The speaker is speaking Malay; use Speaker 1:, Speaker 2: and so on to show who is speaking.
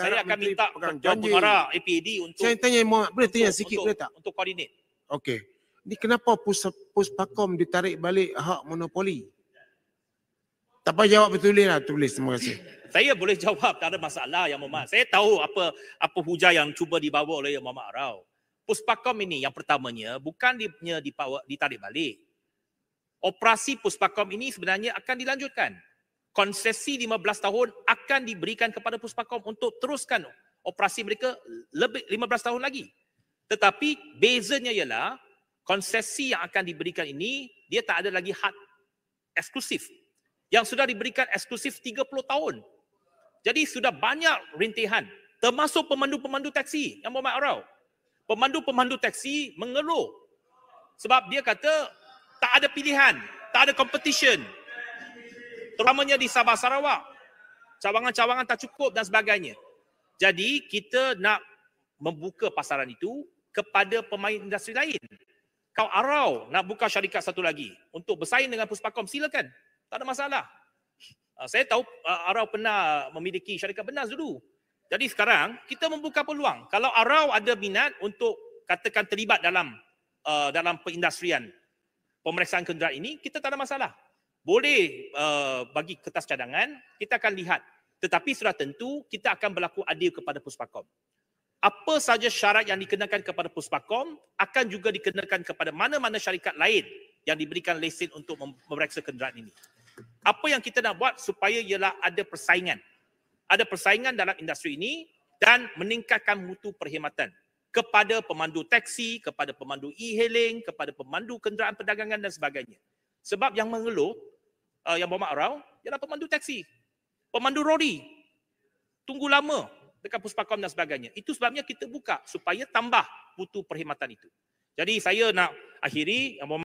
Speaker 1: saya akan Menteri minta penjara APD untuk Saya tanya Muhammad, boleh tanya untuk, sikit boleh tak? Untuk koordinat.
Speaker 2: Okey. Ni kenapa pus puspakom ditarik balik hak monopoli? Tak payah jawab betul lah, tulis terima kasih.
Speaker 1: Saya boleh jawab tak ada masalah yang Muhammad. Saya tahu apa apa hujah yang cuba dibawa oleh Yang Muhammad Arau. Puspakom ini yang pertamanya bukan dipunya dipawa ditarik balik. Operasi Puspakom ini sebenarnya akan dilanjutkan konsesi 15 tahun akan diberikan kepada Puspakom untuk teruskan operasi mereka lebih 15 tahun lagi. Tetapi bezanya ialah konsesi yang akan diberikan ini dia tak ada lagi hak eksklusif. Yang sudah diberikan eksklusif 30 tahun. Jadi sudah banyak rintihan termasuk pemandu-pemandu taksi yang Muhammad Arau. Pemandu-pemandu taksi mengeluh sebab dia kata tak ada pilihan, tak ada competition, terutamanya di Sabah Sarawak. Cabangan-cabangan tak cukup dan sebagainya. Jadi kita nak membuka pasaran itu kepada pemain industri lain. Kau arau nak buka syarikat satu lagi untuk bersaing dengan Puspakom, silakan. Tak ada masalah. Ah, saya tahu ah, arau pernah memiliki syarikat benar dulu. Jadi sekarang kita membuka peluang. Kalau arau ada minat untuk katakan terlibat dalam uh, dalam perindustrian pemeriksaan kenderaan ini, kita tak ada masalah boleh uh, bagi kertas cadangan, kita akan lihat. Tetapi sudah tentu kita akan berlaku adil kepada Puspakom. Apa saja syarat yang dikenakan kepada Puspakom akan juga dikenakan kepada mana-mana syarikat lain yang diberikan lesen untuk memeriksa kenderaan ini. Apa yang kita nak buat supaya ialah ada persaingan. Ada persaingan dalam industri ini dan meningkatkan mutu perkhidmatan kepada pemandu teksi, kepada pemandu e-hailing, kepada pemandu kenderaan perdagangan dan sebagainya. Sebab yang mengeluh uh, yang bawa mak dia dapat pemandu teksi. Pemandu rodi. Tunggu lama dekat puspakom dan sebagainya. Itu sebabnya kita buka supaya tambah butuh perkhidmatan itu. Jadi saya nak akhiri yang